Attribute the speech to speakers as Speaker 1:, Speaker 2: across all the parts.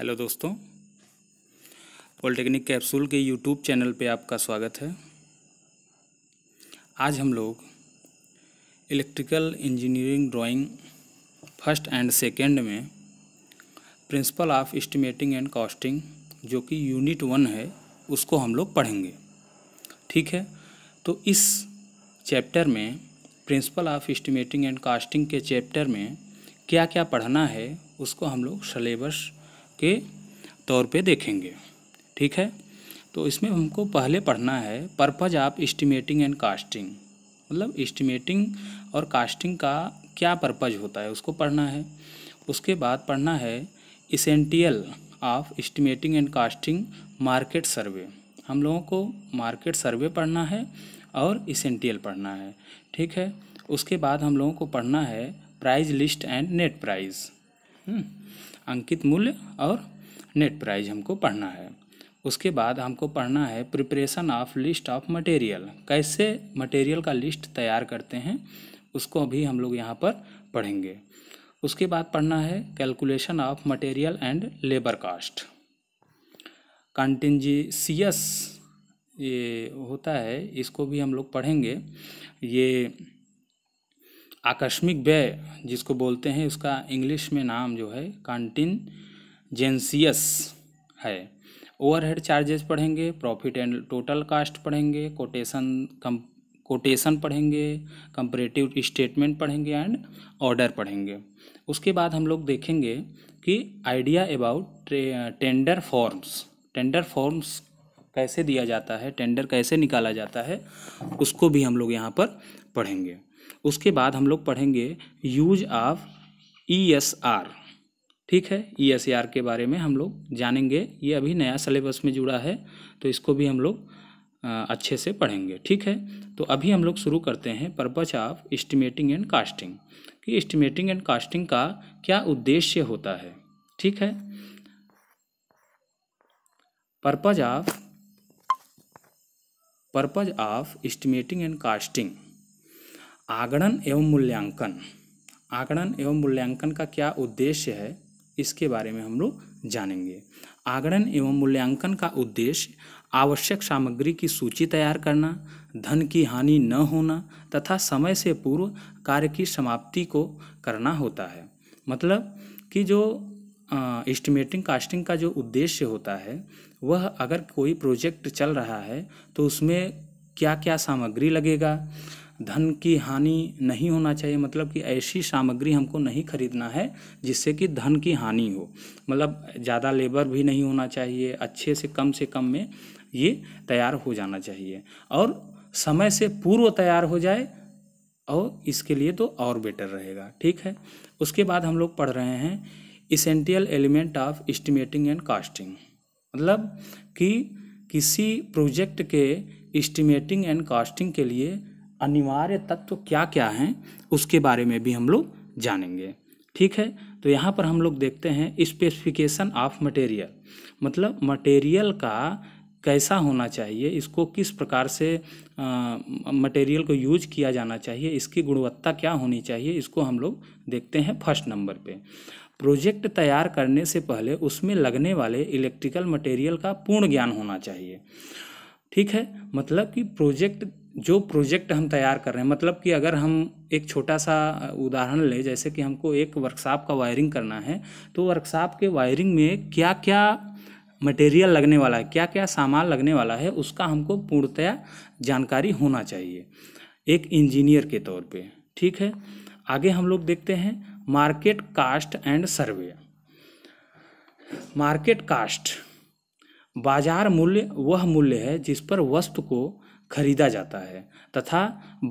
Speaker 1: hello दोस्तों polytechnic capsule के YouTube channel पे आपका स्वागत है आज हम लोग electrical engineering drawing first and second में principle of estimating and costing जो कि यूनिट वन है उसको हम लोग पढ़ेंगे ठीक है तो इस चैप्टर में principle of estimating and costing के चैप्टर में क्या क्या पढ़ना है उसको हम लोग सलेबस के तौर पे देखेंगे ठीक है तो इसमें हमको पहले पढ़ना है purpose of estimating and costing मतलब इस्टीमेटिंग और कास्टिंग का क्या पर्पज़ होता है उसको पढ़ना है उसके बाद पढ़ना है essential of estimating and costing market survey हम लोगों को मार्केट सर्वे पढ़ना है और इसेंटियल पढ़ना है ठीक है उसके बाद हम लोगों को पढ़ना है price list and net price अंकित मूल्य और नेट प्राइज हमको पढ़ना है उसके बाद हमको पढ़ना है preparation of list of material कैसे मटेरियल का लिस्ट तैयार करते हैं उसको भी हम लोग यहाँ पर पढ़ेंगे उसके बाद पढ़ना है calculation of material and labour cost contingencies ये होता है इसको भी हम लोग पढ़ेंगे ये आकस्मिक व्यय जिसको बोलते हैं उसका इंग्लिश में नाम जो है कॉन्टिनजेंसियस है ओवरहेड चार्जेस पढ़ेंगे प्रॉफिट एंड टोटल कास्ट पढ़ेंगे कोटेशन कम कोटेशन पढ़ेंगे कंपरेटिव स्टेटमेंट पढ़ेंगे एंड ऑर्डर पढ़ेंगे उसके बाद हम लोग देखेंगे कि idea about tender forms tender forms कैसे दिया जाता है टेंडर कैसे निकाला जाता है उसको भी हम लोग यहाँ पर पढ़ेंगे उसके बाद हम लोग पढ़ेंगे use of E S R ठीक है ई एस आर के बारे में हम लोग जानेंगे ये अभी नया सिलेबस में जुड़ा है तो इसको भी हम लोग अच्छे से पढ़ेंगे ठीक है तो अभी हम लोग शुरू करते हैं purpose of estimating and costing कि एस्टिमेटिंग एंड कास्टिंग का क्या उद्देश्य होता है ठीक है purpose of purpose of estimating and costing आगणन एवं मूल्यांकन आगणन एवं मूल्यांकन का क्या उद्देश्य है इसके बारे में हम लोग जानेंगे आगणन एवं मूल्यांकन का उद्देश्य आवश्यक सामग्री की सूची तैयार करना धन की हानि न होना तथा समय से पूर्व कार्य की समाप्ति को करना होता है मतलब कि जो एस्टिमेटिंग कास्टिंग का जो उद्देश्य होता है वह अगर कोई प्रोजेक्ट चल रहा है तो उसमें क्या क्या सामग्री लगेगा धन की हानि नहीं होना चाहिए मतलब कि ऐसी सामग्री हमको नहीं खरीदना है जिससे कि धन की हानि हो मतलब ज़्यादा लेबर भी नहीं होना चाहिए अच्छे से कम से कम में ये तैयार हो जाना चाहिए और समय से पूर्व तैयार हो जाए और इसके लिए तो और बेटर रहेगा ठीक है उसके बाद हम लोग पढ़ रहे हैं essential element of estimating and costing मतलब कि किसी प्रोजेक्ट के इस्टीमेटिंग एंड कास्टिंग के लिए अनिवार्य तत्व क्या क्या हैं उसके बारे में भी हम लोग जानेंगे ठीक है तो यहाँ पर हम लोग देखते हैं स्पेसिफिकेशन ऑफ मटेरियल मतलब मटेरियल का कैसा होना चाहिए इसको किस प्रकार से मटेरियल को यूज किया जाना चाहिए इसकी गुणवत्ता क्या होनी चाहिए इसको हम लोग देखते हैं फर्स्ट नंबर पे प्रोजेक्ट तैयार करने से पहले उसमें लगने वाले इलेक्ट्रिकल मटेरियल का पूर्ण ज्ञान होना चाहिए ठीक है मतलब कि प्रोजेक्ट जो प्रोजेक्ट हम तैयार कर रहे हैं मतलब कि अगर हम एक छोटा सा उदाहरण लें जैसे कि हमको एक वर्कशॉप का वायरिंग करना है तो वर्कशॉप के वायरिंग में क्या क्या मटेरियल लगने वाला है क्या क्या सामान लगने वाला है उसका हमको पूर्णतया जानकारी होना चाहिए एक इंजीनियर के तौर पे ठीक है आगे हम लोग देखते हैं market cost and survey market cost बाजार मूल्य वह मूल्य है जिस पर वस्तु को खरीदा जाता है तथा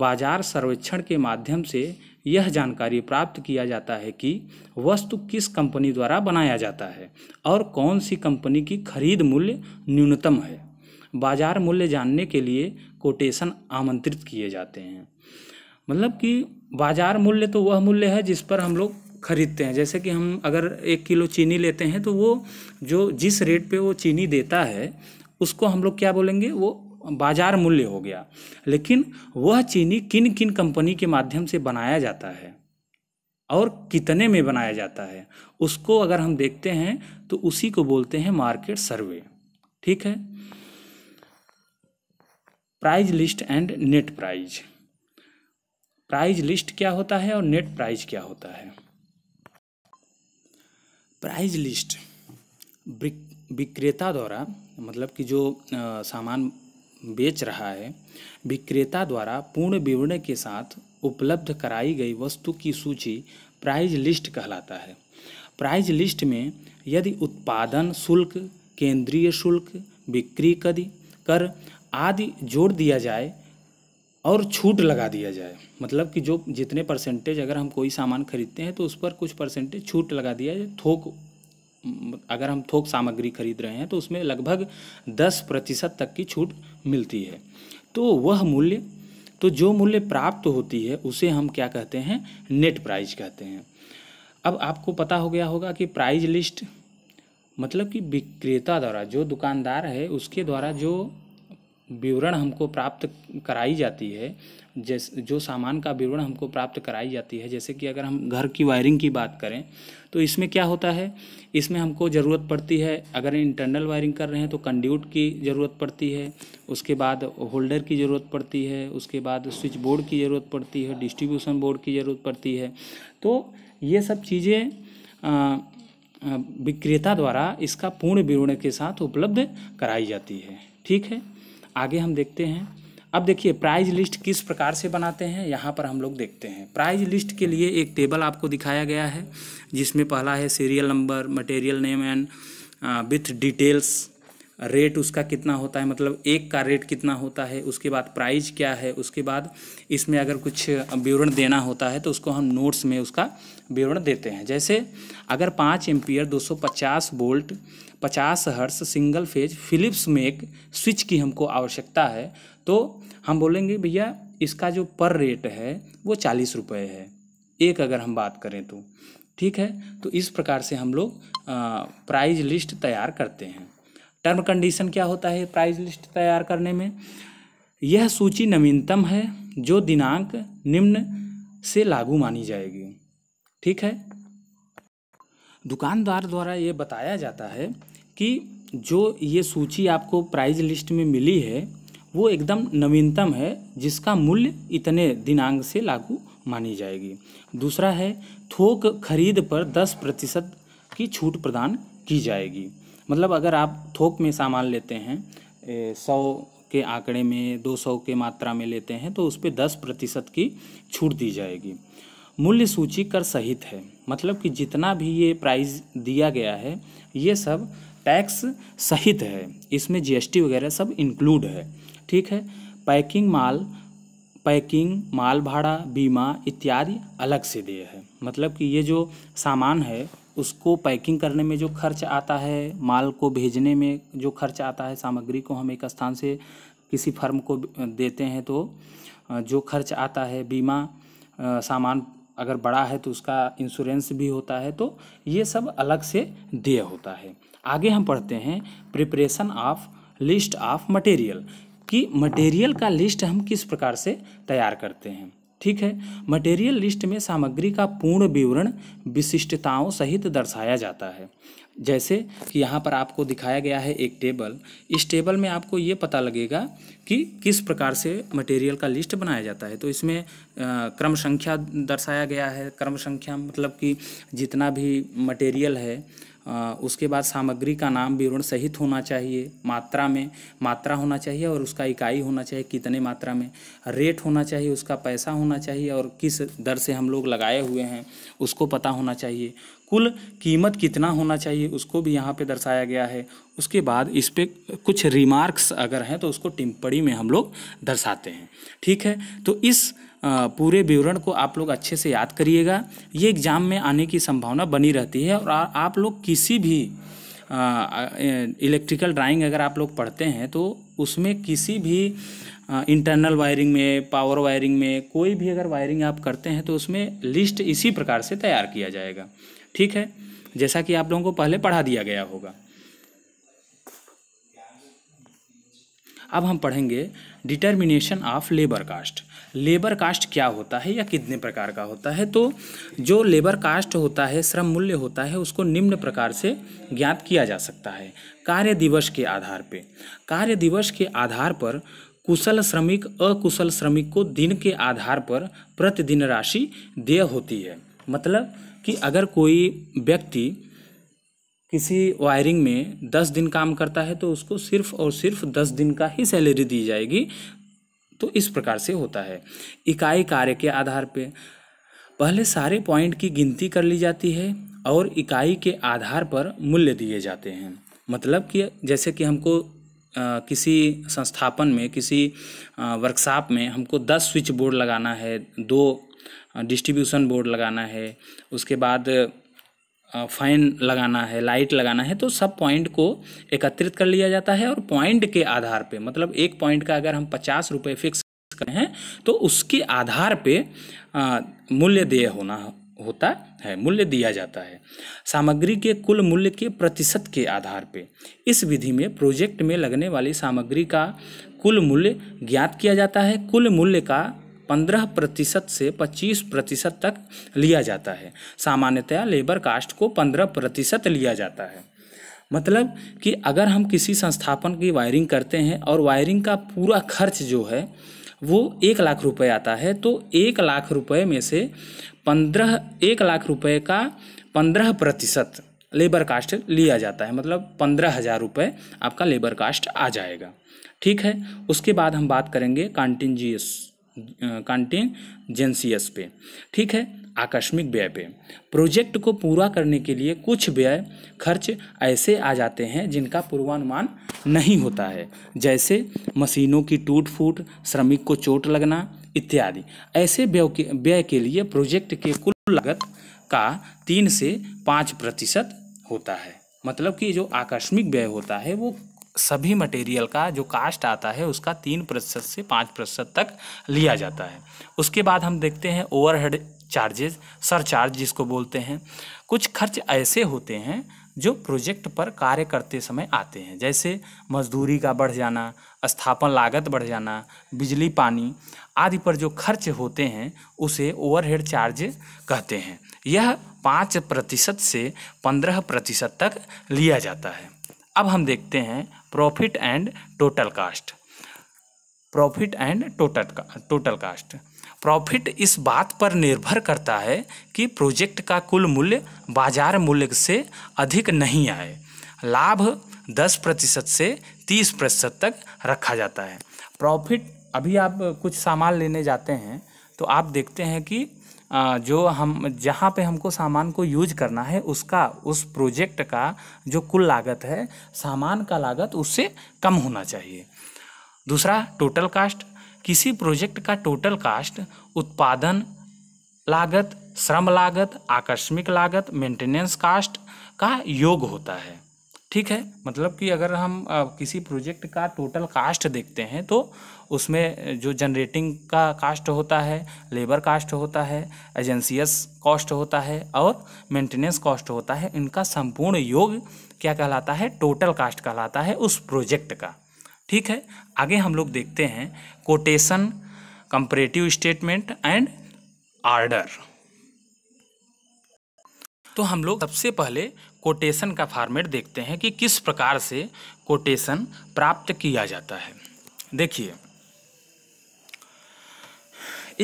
Speaker 1: बाजार सर्वेक्षण के माध्यम से यह जानकारी प्राप्त किया जाता है कि वस्तु किस कंपनी द्वारा बनाया जाता है और कौन सी कंपनी की खरीद मूल्य न्यूनतम है बाजार मूल्य जानने के लिए कोटेशन आमंत्रित किए जाते हैं मतलब कि बाजार मूल्य तो वह मूल्य है जिस पर हम लोग खरीदते हैं जैसे कि हम अगर एक किलो चीनी लेते हैं तो वो जो जिस रेट पे वो चीनी देता है उसको हम लोग क्या बोलेंगे वो बाजार मूल्य हो गया लेकिन वह चीनी किन किन कंपनी के माध्यम से बनाया जाता है और कितने में बनाया जाता है उसको अगर हम देखते हैं तो उसी को बोलते हैं मार्केट सर्वे ठीक है price list and net price price list क्या होता है और नेट प्राइज क्या होता है प्राइज लिस्ट विक्रेता द्वारा मतलब कि जो सामान बेच रहा है विक्रेता द्वारा पूर्ण विवरण के साथ उपलब्ध कराई गई वस्तु की सूची प्राइज लिस्ट कहलाता है प्राइज लिस्ट में यदि उत्पादन शुल्क केंद्रीय शुल्क बिक्री कदि कर आदि जोड़ दिया जाए और छूट लगा दिया जाए मतलब कि जो जितने परसेंटेज अगर हम कोई सामान खरीदते हैं तो उस पर कुछ परसेंटेज छूट लगा दिया जाए थोक अगर हम थोक सामग्री खरीद रहे हैं तो उसमें लगभग दस प्रतिशत तक की छूट मिलती है तो वह मूल्य तो जो मूल्य प्राप्त होती है उसे हम क्या कहते हैं नेट प्राइज कहते हैं अब आपको पता हो गया होगा कि प्राइज लिस्ट मतलब कि विक्रेता द्वारा जो दुकानदार है उसके द्वारा जो विवरण हमको प्राप्त कराई जाती है जैस जो सामान का विवरण हमको प्राप्त कराई जाती है जैसे कि अगर हम घर की वायरिंग की बात करें तो इसमें क्या होता है इसमें हमको ज़रूरत पड़ती है अगर इंटरनल वायरिंग कर रहे हैं तो कंड्यूट की ज़रूरत पड़ती है उसके बाद होल्डर की ज़रूरत पड़ती है उसके बाद स्विच बोर्ड की ज़रूरत पड़ती है डिस्ट्रीब्यूशन बोर्ड की ज़रूरत पड़ती है तो ये सब चीज़ें विक्रेता द्वारा इसका पूर्ण विवरण के साथ उपलब्ध कराई जाती है ठीक है आगे हम देखते हैं अब देखिए प्राइज लिस्ट किस प्रकार से बनाते हैं यहाँ पर हम लोग देखते हैं प्राइज लिस्ट के लिए एक टेबल आपको दिखाया गया है जिसमें पहला है serial number material name and with details rate उसका कितना होता है मतलब एक का रेट कितना होता है उसके बाद प्राइज क्या है उसके बाद इसमें अगर कुछ विवरण देना होता है तो उसको हम नोट्स में उसका विवरण देते हैं जैसे अगर पाँच एम्पियर दो वोल्ट पचास hertz single phase Philips make switch की हमको आवश्यकता है तो हम बोलेंगे भैया इसका जो पर रेट है वो चालीस रुपये है एक अगर हम बात करें तो ठीक है तो इस प्रकार से हम लोग प्राइज लिस्ट तैयार करते हैं टर्म कंडीशन क्या होता है प्राइज लिस्ट तैयार करने में यह सूची नवीनतम है जो दिनांक निम्न से लागू मानी जाएगी ठीक है दुकानदार द्वारा ये बताया जाता है कि जो ये सूची आपको प्राइज लिस्ट में मिली है वो एकदम नवीनतम है जिसका मूल्य इतने दिनांक से लागू मानी जाएगी दूसरा है थोक खरीद पर 10 प्रतिशत की छूट प्रदान की जाएगी मतलब अगर आप थोक में सामान लेते हैं सौ के आंकड़े में 200 के मात्रा में लेते हैं तो उस पर दस प्रतिशत की छूट दी जाएगी मूल्य सूची कर सहित है मतलब कि जितना भी ये प्राइस दिया गया है ये सब टैक्स सहित है इसमें जीएसटी वगैरह सब इंक्लूड है ठीक है पैकिंग माल पैकिंग माल भाड़ा बीमा इत्यादि अलग से दिए है मतलब कि ये जो सामान है उसको पैकिंग करने में जो खर्च आता है माल को भेजने में जो खर्च आता है सामग्री को हम एक स्थान से किसी फर्म को देते हैं तो जो खर्च आता है बीमा सामान अगर बड़ा है तो उसका इंश्योरेंस भी होता है तो ये सब अलग से देय होता है आगे हम पढ़ते हैं preparation of list of material कि मटेरियल का लिस्ट हम किस प्रकार से तैयार करते हैं ठीक है मटेरियल लिस्ट में सामग्री का पूर्ण विवरण विशिष्टताओं सहित दर्शाया जाता है जैसे कि यहाँ पर आपको दिखाया गया है एक टेबल इस टेबल में आपको ये पता लगेगा कि किस प्रकार से मटेरियल का लिस्ट बनाया जाता है तो इसमें क्रम संख्या दर्शाया गया है क्रम संख्या मतलब कि जितना भी मटेरियल है उसके बाद सामग्री का नाम विवरण सहित होना चाहिए मात्रा में मात्रा होना चाहिए और उसका इकाई होना चाहिए कितने मात्रा में रेट होना चाहिए उसका पैसा होना चाहिए और किस दर से हम लोग लगाए हुए हैं उसको पता होना चाहिए कुल कीमत कितना होना चाहिए उसको भी यहाँ पे दर्शाया गया है उसके बाद इस पर कुछ रिमार्क्स अगर हैं तो उसको टिम्पड़ी में हम लोग दर्शाते हैं ठीक है तो इस पूरे विवरण को आप लोग अच्छे से याद करिएगा ये एग्ज़ाम में आने की संभावना बनी रहती है और आप लोग किसी भी इलेक्ट्रिकल ड्राइंग अगर आप लोग पढ़ते हैं तो उसमें किसी भी इंटरनल वायरिंग में पावर वायरिंग में कोई भी अगर वायरिंग आप करते हैं तो उसमें लिस्ट इसी प्रकार से तैयार किया जाएगा ठीक है जैसा कि आप लोगों को पहले पढ़ा दिया गया होगा अब हम पढ़ेंगे determination of labour cost labour cost क्या होता है या कितने प्रकार का होता है तो जो लेबर कास्ट होता है श्रम मूल्य होता है उसको निम्न प्रकार से ज्ञात किया जा सकता है कार्य दिवस के आधार पर कार्य दिवस के आधार पर कुशल श्रमिक अकुशल श्रमिक को दिन के आधार पर प्रतिदिन राशि देय होती है मतलब कि अगर कोई व्यक्ति किसी वायरिंग में दस दिन काम करता है तो उसको सिर्फ और सिर्फ दस दिन का ही सैलरी दी जाएगी तो इस प्रकार से होता है इकाई कार्य के आधार पे पहले सारे पॉइंट की गिनती कर ली जाती है और इकाई के आधार पर मूल्य दिए जाते हैं मतलब कि जैसे कि हमको आ, किसी संस्थापन में किसी वर्कशॉप में हमको दस स्विच बोर्ड लगाना है दो डिस्ट्रीब्यूशन बोर्ड लगाना है उसके बाद फाइन लगाना है लाइट लगाना है तो सब पॉइंट को एकत्रित कर लिया जाता है और पॉइंट के आधार पे मतलब एक पॉइंट का अगर हम पचास रुपये फिक्स करें हैं तो उसके आधार पे मूल्य देय होना होता है मूल्य दिया जाता है सामग्री के कुल मूल्य के प्रतिशत के आधार पे इस विधि में प्रोजेक्ट में लगने वाली सामग्री का कुल मूल्य ज्ञात किया जाता है कुल मूल्य का पंद्रह प्रतिशत से पच्चीस प्रतिशत तक लिया जाता है सामान्यतया लेबर कास्ट को पंद्रह प्रतिशत लिया जाता है मतलब कि अगर हम किसी संस्थापन की वायरिंग करते हैं और वायरिंग का पूरा खर्च जो है वो एक लाख रुपए आता है तो एक लाख रुपए में से पंद्रह एक लाख रुपए का पंद्रह प्रतिशत लेबर कास्ट लिया जाता है मतलब पंद्रह हज़ार रुपये आपका लेबर कास्ट आ जाएगा ठीक है उसके बाद हम बात करेंगे कॉन्टिनजियस कंटेजेंसीस पे ठीक है आकस्मिक व्यय पे प्रोजेक्ट को पूरा करने के लिए कुछ व्यय खर्च ऐसे आ जाते हैं जिनका पूर्वानुमान नहीं होता है जैसे मशीनों की टूट फूट श्रमिक को चोट लगना इत्यादि ऐसे व्यय के व्यय के लिए प्रोजेक्ट के कुल लागत का तीन से पाँच प्रतिशत होता है मतलब कि जो आकस्मिक व्यय होता है वो सभी मटेरियल का जो कास्ट आता है उसका तीन प्रतिशत से पाँच प्रतिशत तक लिया जाता है उसके बाद हम देखते हैं ओवरहेड चार्जेज सर चार्ज जिसको बोलते हैं कुछ खर्च ऐसे होते हैं जो प्रोजेक्ट पर कार्य करते समय आते हैं जैसे मजदूरी का बढ़ जाना स्थापन लागत बढ़ जाना बिजली पानी आदि पर जो खर्च होते हैं उसे ओवरहेड चार्ज कहते हैं यह पाँच प्रतिशत से पंद्रह प्रतिशत तक लिया जाता है अब हम देखते हैं profit and total cost profit and total total cost profit इस बात पर निर्भर करता है कि प्रोजेक्ट का कुल मूल्य बाजार मूल्य से अधिक नहीं आए लाभ 10 प्रतिशत से 30 प्रतिशत तक रखा जाता है प्रॉफिट अभी आप कुछ सामान लेने जाते हैं तो आप देखते हैं कि जो हम जहाँ पे हमको सामान को यूज करना है उसका उस प्रोजेक्ट का जो कुल लागत है सामान का लागत उससे कम होना चाहिए दूसरा टोटल कास्ट किसी प्रोजेक्ट का टोटल कास्ट उत्पादन लागत श्रम लागत आकस्मिक लागत मेंटेनेंस कास्ट का योग होता है ठीक है मतलब कि अगर हम किसी प्रोजेक्ट का टोटल कास्ट देखते हैं तो उसमें जो जनरेटिंग का कास्ट होता है लेबर कास्ट होता है एजेंसियस कॉस्ट होता है और मेंटेनेंस कॉस्ट होता है इनका संपूर्ण योग क्या कहलाता है टोटल कास्ट कहलाता है उस प्रोजेक्ट का ठीक है आगे हम लोग देखते हैं quotation comparative statement and order तो हम लोग सबसे पहले कोटेशन का फॉर्मेट देखते हैं कि किस प्रकार से कोटेशन प्राप्त किया जाता है देखिए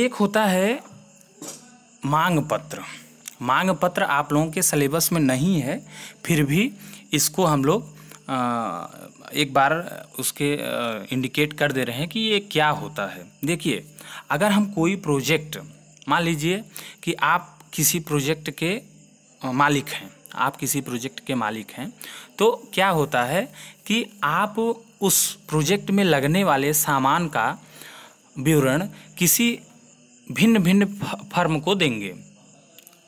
Speaker 1: एक होता है मांग पत्र मांग पत्र आप लोगों के सिलेबस में नहीं है फिर भी इसको हम लोग एक बार उसके इंडिकेट कर दे रहे हैं कि ये क्या होता है देखिए अगर हम कोई प्रोजेक्ट मान लीजिए कि आप किसी प्रोजेक्ट के मालिक हैं आप किसी प्रोजेक्ट के मालिक हैं तो क्या होता है कि आप उस प्रोजेक्ट में लगने वाले सामान का विवरण किसी भिन्न भिन्न फर्म को देंगे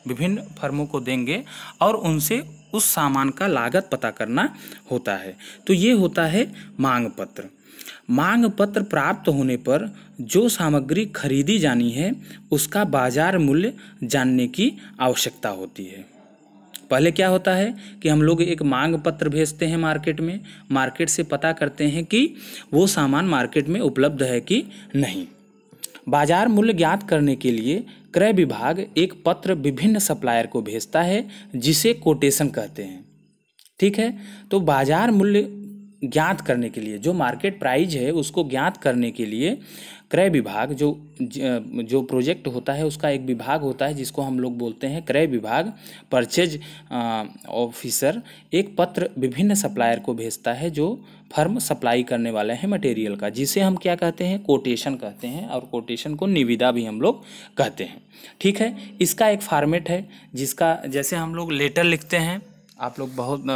Speaker 1: विभिन्न फर्मों को देंगे और उनसे उस सामान का लागत पता करना होता है तो ये होता है मांग पत्र मांग पत्र प्राप्त होने पर जो सामग्री खरीदी जानी है उसका बाजार मूल्य जानने की आवश्यकता होती है पहले क्या होता है कि हम लोग एक मांग पत्र भेजते हैं मार्केट में मार्केट से पता करते हैं कि वो सामान मार्केट में उपलब्ध है कि नहीं बाजार मूल्य ज्ञात करने के लिए क्रय विभाग एक पत्र विभिन्न सप्लायर को भेजता है जिसे कोटेशन कहते हैं ठीक है तो बाजार मूल्य ज्ञात करने के लिए जो मार्केट प्राइज है उसको ज्ञात करने के लिए क्रय विभाग जो जो प्रोजेक्ट होता है उसका एक विभाग होता है जिसको हम लोग बोलते हैं क्रय विभाग परचेज ऑफिसर एक पत्र विभिन्न सप्लायर को भेजता है जो फर्म सप्लाई करने वाले हैं मटेरियल का जिसे हम क्या कहते हैं कोटेशन कहते हैं और कोटेशन को निविदा भी हम लोग कहते हैं ठीक है इसका एक फार्मेट है जिसका जैसे हम लोग लेटर लिखते हैं आप लोग बहुत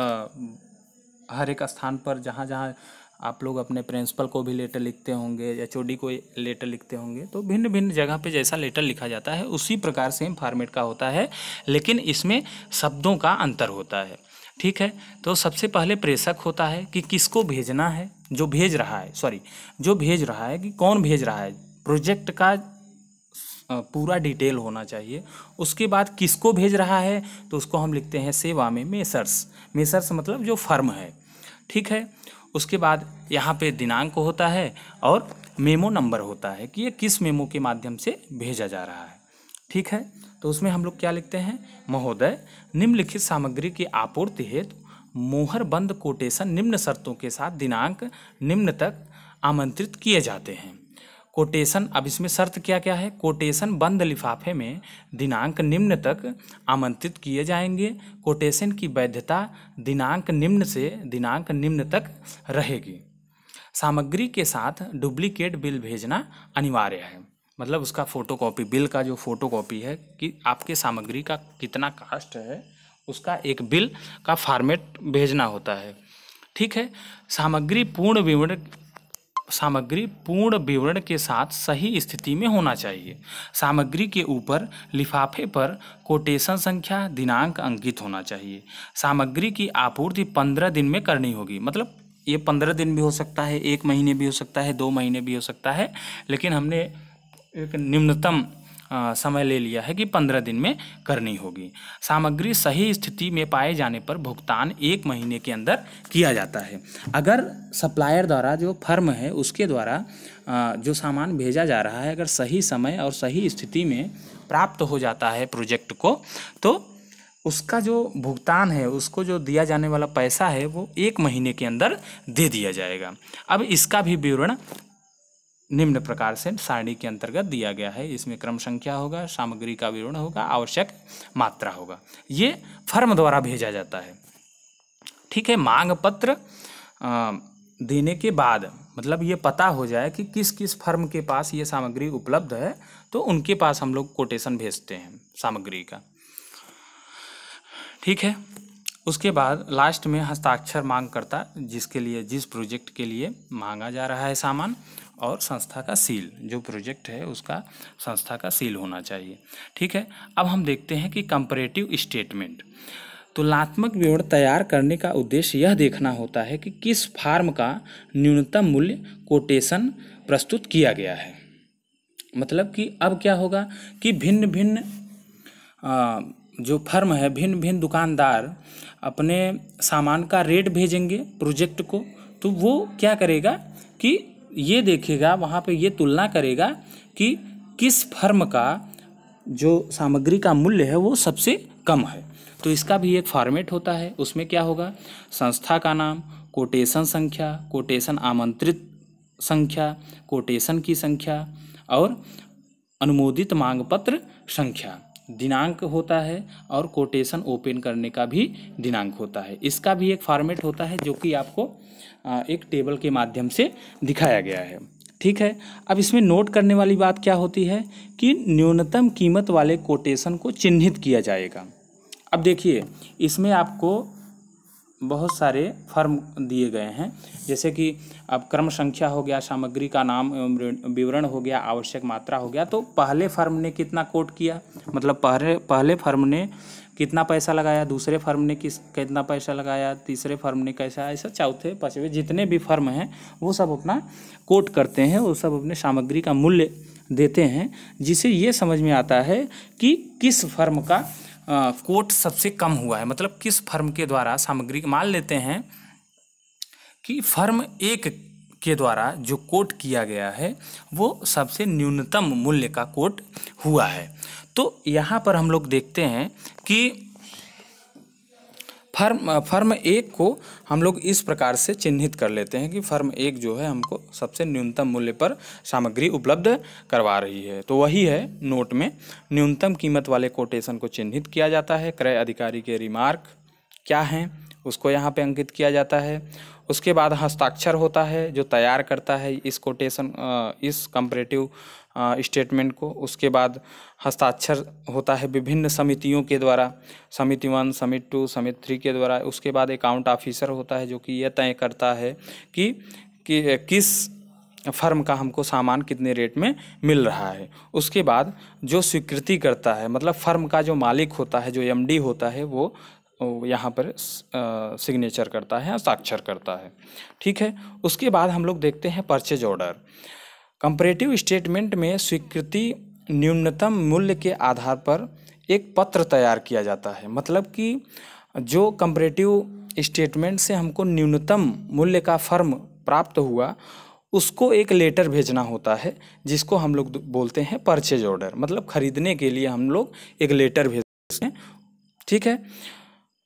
Speaker 1: हर एक स्थान पर जहाँ जहाँ आप लोग अपने प्रिंसिपल को भी लेटर लिखते होंगे एच को लेटर लिखते होंगे तो भिन्न भिन्न जगह पे जैसा लेटर लिखा जाता है उसी प्रकार सेम फॉर्मेट का होता है लेकिन इसमें शब्दों का अंतर होता है ठीक है तो सबसे पहले प्रेषक होता है कि किसको भेजना है जो भेज रहा है सॉरी जो भेज रहा है कि कौन भेज रहा है प्रोजेक्ट का पूरा डिटेल होना चाहिए उसके बाद किसको भेज रहा है तो उसको हम लिखते हैं सेवा में मेसर्स मेसर्स मतलब जो फर्म है ठीक है उसके बाद यहाँ पे दिनांक होता है और मेमो नंबर होता है कि ये किस मेमो के माध्यम से भेजा जा रहा है ठीक है तो उसमें हम लोग क्या लिखते हैं महोदय निम्नलिखित सामग्री की आपूर्ति हेतु मोहर बंद कोटेशन निम्न शर्तों के साथ दिनांक निम्न तक आमंत्रित किए जाते हैं कोटेशन अब इसमें शर्त क्या क्या है कोटेशन बंद लिफाफे में दिनांक निम्न तक आमंत्रित किए जाएंगे कोटेशन की वैधता दिनांक निम्न से दिनांक निम्न तक रहेगी सामग्री के साथ डुप्लीकेट बिल भेजना अनिवार्य है मतलब उसका फ़ोटोकॉपी बिल का जो फ़ोटोकॉपी है कि आपके सामग्री का कितना कास्ट है उसका एक बिल का फॉर्मेट भेजना होता है ठीक है सामग्री पूर्ण विवरण सामग्री पूर्ण विवरण के साथ सही स्थिति में होना चाहिए सामग्री के ऊपर लिफाफे पर कोटेशन संख्या दिनांक अंकित होना चाहिए सामग्री की आपूर्ति पंद्रह दिन में करनी होगी मतलब ये पंद्रह दिन भी हो सकता है एक महीने भी हो सकता है दो महीने भी हो सकता है लेकिन हमने एक निम्नतम समय ले लिया है कि पंद्रह दिन में करनी होगी सामग्री सही स्थिति में पाए जाने पर भुगतान एक महीने के अंदर किया जाता है अगर सप्लायर द्वारा जो फर्म है उसके द्वारा जो सामान भेजा जा रहा है अगर सही समय और सही स्थिति में प्राप्त हो जाता है प्रोजेक्ट को तो उसका जो भुगतान है उसको जो दिया जाने वाला पैसा है वो एक महीने के अंदर दे दिया जाएगा अब इसका भी विवरण निम्न प्रकार से सारणी के अंतर्गत दिया गया है इसमें क्रम संख्या होगा सामग्री का विवरण होगा आवश्यक मात्रा होगा ये फर्म द्वारा भेजा जाता है ठीक है मांग पत्र देने के बाद मतलब ये पता हो जाए कि किस किस फर्म के पास ये सामग्री उपलब्ध है तो उनके पास हम लोग कोटेशन भेजते हैं सामग्री का ठीक है उसके बाद लास्ट में हस्ताक्षर मांग करता जिसके लिए जिस प्रोजेक्ट के लिए मांगा जा रहा है सामान और संस्था का सील जो प्रोजेक्ट है उसका संस्था का सील होना चाहिए ठीक है अब हम देखते हैं कि कंपरेटिव स्टेटमेंट तुलनात्मक विवरण तैयार करने का उद्देश्य यह देखना होता है कि किस फार्म का न्यूनतम मूल्य कोटेशन प्रस्तुत किया गया है मतलब कि अब क्या होगा कि भिन्न भिन्न जो फर्म है भिन्न भिन्न दुकानदार अपने सामान का रेट भेजेंगे प्रोजेक्ट को तो वो क्या करेगा कि ये देखेगा वहाँ पे ये तुलना करेगा कि किस फर्म का जो सामग्री का मूल्य है वो सबसे कम है तो इसका भी एक फॉर्मेट होता है उसमें क्या होगा संस्था का नाम कोटेशन संख्या कोटेशन आमंत्रित संख्या कोटेशन की संख्या और अनुमोदित मांग पत्र संख्या दिनांक होता है और कोटेशन ओपन करने का भी दिनांक होता है इसका भी एक फॉर्मेट होता है जो कि आपको एक टेबल के माध्यम से दिखाया गया है ठीक है अब इसमें नोट करने वाली बात क्या होती है कि न्यूनतम कीमत वाले कोटेशन को चिन्हित किया जाएगा अब देखिए इसमें आपको बहुत सारे फर्म दिए गए हैं जैसे कि अब क्रम संख्या हो गया सामग्री का नाम विवरण हो गया आवश्यक मात्रा हो गया तो पहले फर्म ने कितना कोट किया मतलब पहले पहले फर्म ने कितना पैसा लगाया दूसरे फर्म ने किस कितना पैसा लगाया तीसरे फर्म ने कैसा ऐसा चौथे पाँचवें जितने भी फर्म हैं वो सब अपना कोट करते हैं वो सब अपने सामग्री का मूल्य देते हैं जिसे ये समझ में आता है कि किस फर्म का कोट सबसे कम हुआ है मतलब किस फर्म के द्वारा सामग्री मान लेते हैं कि फर्म एक के द्वारा जो कोट किया गया है वो सबसे न्यूनतम मूल्य का कोट हुआ है तो यहाँ पर हम लोग देखते हैं कि फर्म फर्म एक को हम लोग इस प्रकार से चिन्हित कर लेते हैं कि फर्म एक जो है हमको सबसे न्यूनतम मूल्य पर सामग्री उपलब्ध करवा रही है तो वही है नोट में न्यूनतम कीमत वाले कोटेशन को चिन्हित किया जाता है क्रय अधिकारी के रिमार्क क्या हैं उसको यहाँ पे अंकित किया जाता है उसके बाद हस्ताक्षर होता है जो तैयार करता है इस कोटेशन इस कंपरेटिव स्टेटमेंट को उसके बाद हस्ताक्षर होता है विभिन्न समितियों के द्वारा समिति वन समिति टू समिति थ्री के द्वारा उसके बाद अकाउंट ऑफिसर होता है जो कि यह तय करता है कि, कि किस फर्म का हमको सामान कितने रेट में मिल रहा है उसके बाद जो स्वीकृति करता है मतलब फर्म का जो मालिक होता है जो एमडी होता है वो यहाँ पर सिग्नेचर करता है हस्ताक्षर करता है ठीक है उसके बाद हम लोग देखते हैं परचेज ऑर्डर कंपरेटिव स्टेटमेंट में स्वीकृति न्यूनतम मूल्य के आधार पर एक पत्र तैयार किया जाता है मतलब कि जो कंपरेटिव स्टेटमेंट से हमको न्यूनतम मूल्य का फर्म प्राप्त हुआ उसको एक लेटर भेजना होता है जिसको हम लोग बोलते हैं परचेज ऑर्डर मतलब खरीदने के लिए हम लोग एक लेटर भेजते हैं ठीक है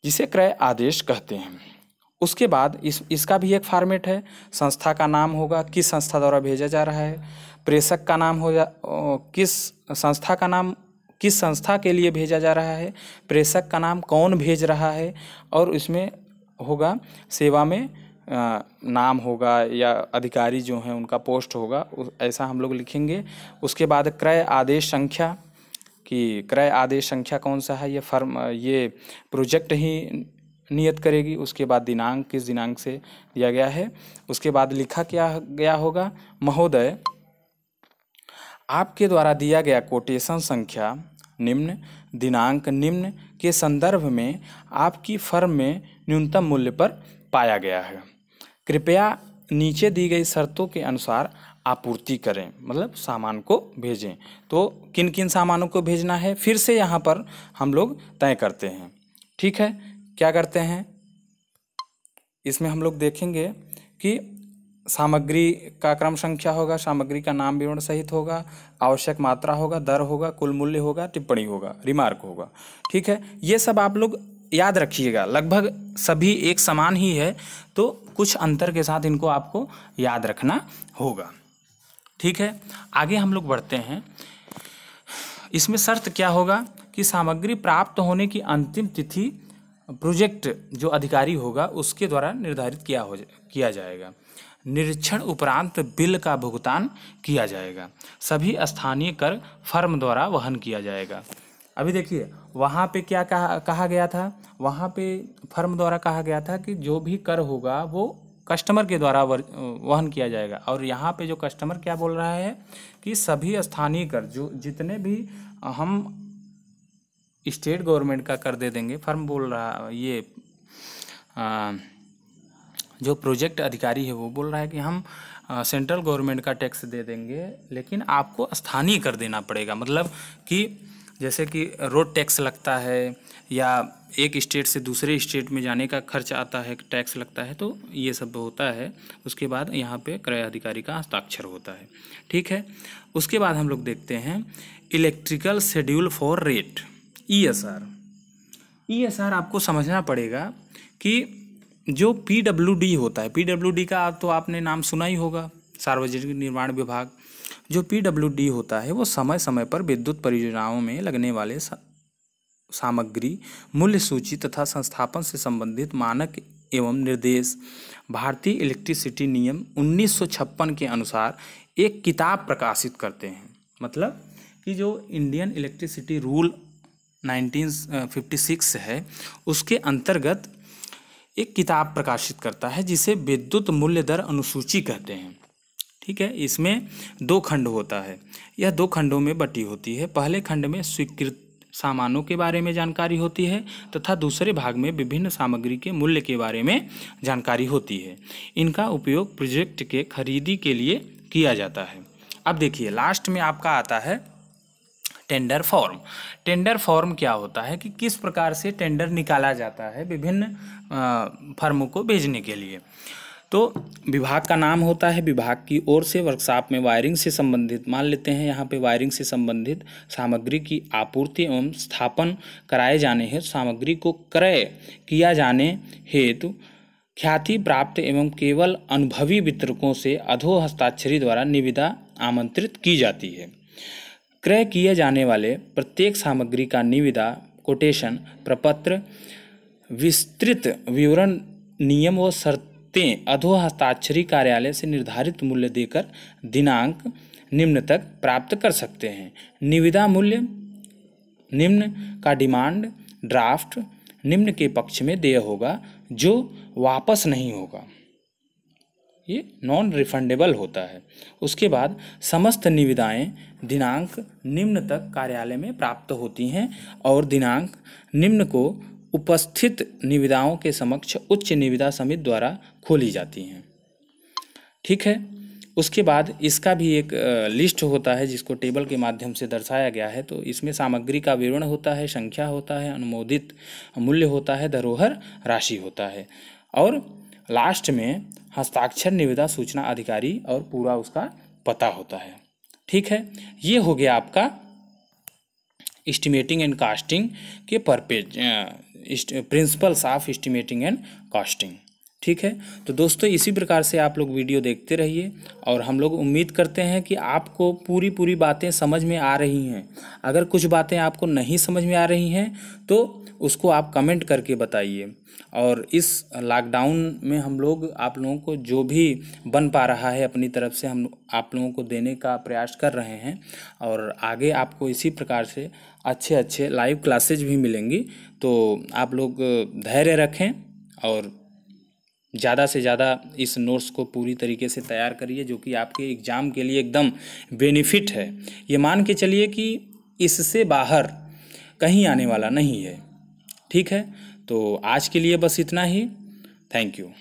Speaker 1: जिसे क्रय आदेश कहते हैं उसके बाद इस इसका भी एक फार्मेट है संस्था का नाम होगा किस संस्था द्वारा भेजा जा रहा है प्रेषक का नाम हो जा किस संस्था का नाम किस संस्था के लिए भेजा जा रहा है प्रेषक का नाम कौन भेज रहा है और इसमें होगा सेवा में नाम होगा या अधिकारी जो हैं उनका पोस्ट होगा ऐसा हम लोग लिखेंगे उसके बाद क्रय आदेश संख्या कि क्रय आदेश संख्या कौन सा है ये फर्म ये प्रोजेक्ट ही नियत करेगी उसके बाद दिनांक किस दिनांक से दिया गया है उसके बाद लिखा क्या गया होगा महोदय आपके द्वारा दिया गया कोटेशन संख्या निम्न दिनांक निम्न के संदर्भ में आपकी फर्म में न्यूनतम मूल्य पर पाया गया है कृपया नीचे दी गई शर्तों के अनुसार आपूर्ति करें मतलब सामान को भेजें तो किन किन सामानों को भेजना है फिर से यहाँ पर हम लोग तय करते हैं ठीक है क्या करते हैं इसमें हम लोग देखेंगे कि सामग्री का क्रम संख्या होगा सामग्री का नाम विवरण सहित होगा आवश्यक मात्रा होगा दर होगा कुल मूल्य होगा टिप्पणी होगा रिमार्क होगा ठीक है ये सब आप लोग याद रखिएगा लगभग सभी एक समान ही है तो कुछ अंतर के साथ इनको आपको याद रखना होगा ठीक है आगे हम लोग बढ़ते हैं इसमें शर्त क्या होगा कि सामग्री प्राप्त होने की अंतिम तिथि प्रोजेक्ट जो अधिकारी होगा उसके द्वारा निर्धारित किया हो जा, किया जाएगा निरीक्षण उपरांत बिल का भुगतान किया जाएगा सभी स्थानीय कर फर्म द्वारा वहन किया जाएगा अभी देखिए वहाँ पे क्या कहा कहा गया था वहाँ पे फर्म द्वारा कहा गया था कि जो भी कर होगा वो कस्टमर के द्वारा वहन किया जाएगा और यहाँ पे जो कस्टमर क्या बोल रहा है कि सभी स्थानीय कर जो जितने भी हम स्टेट गवर्नमेंट का कर दे देंगे फर्म बोल रहा ये आ, जो प्रोजेक्ट अधिकारी है वो बोल रहा है कि हम सेंट्रल गवर्नमेंट का टैक्स दे देंगे लेकिन आपको स्थानीय कर देना पड़ेगा मतलब कि जैसे कि रोड टैक्स लगता है या एक स्टेट से दूसरे स्टेट में जाने का खर्च आता है टैक्स लगता है तो ये सब होता है उसके बाद यहाँ पे क्रय अधिकारी का हस्ताक्षर होता है ठीक है उसके बाद हम लोग देखते हैं electrical schedule for rate E S R E S R आपको समझना पड़ेगा कि जो पी डब्ल्यू डी होता है पी डब्ल्यू डी का तो आपने नाम सुना ही होगा सार्वजनिक निर्माण विभाग जो पी डब्ल्यू डी होता है वो समय समय पर विद्युत परियोजनाओं में लगने वाले सा, सामग्री मूल्य सूची तथा संस्थापन से संबंधित मानक एवं निर्देश भारतीय इलेक्ट्रिसिटी नियम 1956 के अनुसार एक किताब प्रकाशित करते हैं मतलब कि जो इंडियन इलेक्ट्रिसिटी रूल 1956 से है उसके अंतर्गत एक किताब प्रकाशित करता है जिसे विद्युत मूल्य दर अनुसूची कहते हैं ठीक है इसमें दो खंड होता है यह दो खंडों में बटी होती है पहले खंड में स्वीकृत सामानों के बारे में जानकारी होती है तथा दूसरे भाग में विभिन्न सामग्री के मूल्य के बारे में जानकारी होती है इनका उपयोग प्रोजेक्ट के खरीदी के लिए किया जाता है अब देखिए लास्ट में आपका आता है टेंडर फॉर्म टेंडर फॉर्म क्या होता है कि किस प्रकार से टेंडर निकाला जाता है विभिन्न फर्मों को भेजने के लिए तो विभाग का नाम होता है विभाग की ओर से वर्कशॉप में वायरिंग से संबंधित मान लेते हैं यहाँ पे वायरिंग से संबंधित सामग्री की आपूर्ति एवं स्थापन कराए जाने हेतु सामग्री को क्रय किया जाने हेतु ख्याति प्राप्त एवं केवल अनुभवी वितरकों से अधो हस्ताक्षरी द्वारा निविदा आमंत्रित की जाती है क्रय किए जाने वाले प्रत्येक सामग्री का निविदा कोटेशन प्रपत्र विस्तृत विवरण नियम व शर्तें अधोहस्ताक्षरी कार्यालय से निर्धारित मूल्य देकर दिनांक निम्न तक प्राप्त कर सकते हैं निविदा मूल्य निम्न का डिमांड ड्राफ्ट निम्न के पक्ष में देय होगा जो वापस नहीं होगा ये नॉन रिफंडेबल होता है उसके बाद समस्त निविदाएं दिनांक निम्न तक कार्यालय में प्राप्त होती हैं और दिनांक निम्न को उपस्थित निविदाओं के समक्ष उच्च निविदा समिति द्वारा खोली जाती हैं ठीक है उसके बाद इसका भी एक लिस्ट होता है जिसको टेबल के माध्यम से दर्शाया गया है तो इसमें सामग्री का विवरण होता है संख्या होता है अनुमोदित मूल्य होता है धरोहर राशि होता है और लास्ट में हस्ताक्षर निविदा सूचना अधिकारी और पूरा उसका पता होता है ठीक है ये हो गया आपका इस्टीमेटिंग एंड कास्टिंग के purpose principles of estimating and costing ठीक है तो दोस्तों इसी प्रकार से आप लोग वीडियो देखते रहिए और हम लोग उम्मीद करते हैं कि आपको पूरी पूरी बातें समझ में आ रही हैं अगर कुछ बातें आपको नहीं समझ में आ रही हैं तो उसको आप कमेंट करके बताइए और इस लॉकडाउन में हम लोग आप लोगों को जो भी बन पा रहा है अपनी तरफ से हम आप लोगों को देने का प्रयास कर रहे हैं और आगे आपको इसी प्रकार से अच्छे अच्छे लाइव क्लासेज भी मिलेंगी तो आप लोग धैर्य रखें और ज़्यादा से ज़्यादा इस नोट्स को पूरी तरीके से तैयार करिए जो कि आपके एग्ज़ाम के लिए एकदम बेनिफिट है ये मान के चलिए कि इससे बाहर कहीं आने वाला नहीं है ठीक है तो आज के लिए बस इतना ही थैंक यू